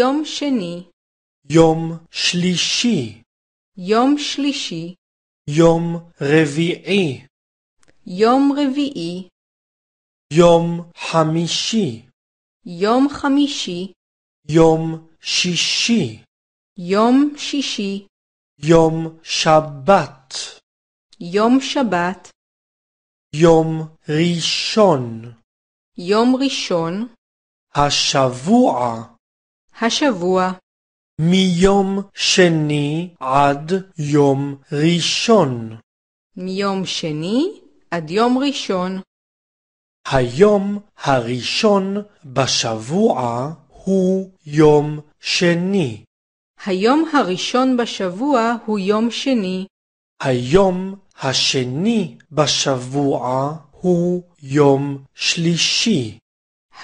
יום שני, יום שלישי, יום שלישי, יום רביעי, יום רביעי, יום חמישי, יום חמישי, יום שישי, יום שישי, יום שבת, יום שבת, יום ראשון, יום ראשון, השבוע, השבוע מיום שני עד יום ראשון. מיום שני עד יום ראשון. היום הראשון בשבוע הוא יום שני. היום הראשון בשבוע הוא יום שני. היום השני בשבוע הוא יום שלישי.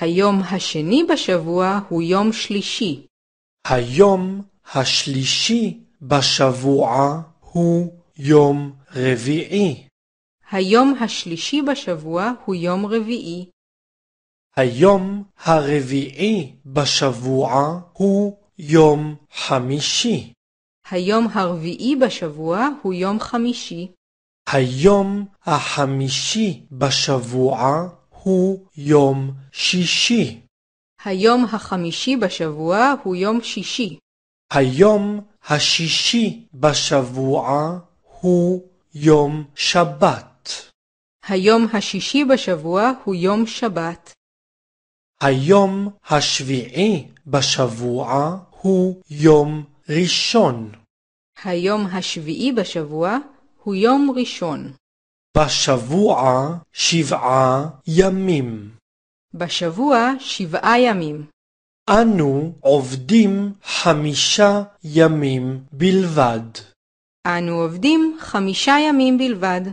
היום השני בשבוע הוא יום שלישי. היום השלישי בשבוע הוא יום רביעי. היום השלישי בשבוע הוא יום רביעי. היום הרביעי בשבוע הוא יום חמישי. היום הרביעי בשבוע הוא יום חמישי. היום החמישי בשבוע הוא יום שישי. היום החמישי בשבוע הוא יום שישי. היום השישי בשבוע הוא יום שבת. היום השישי בשבוע הוא יום שבת. היום השביעי בשבוע הוא יום ראשון. היום השביעי בשבוע הוא יום ראשון. בשבוע שבעה ימים. בשבוע שבעה ימים. אנו עובדים חמישה ימים בלבד. אנו עובדים חמישה ימים בלבד.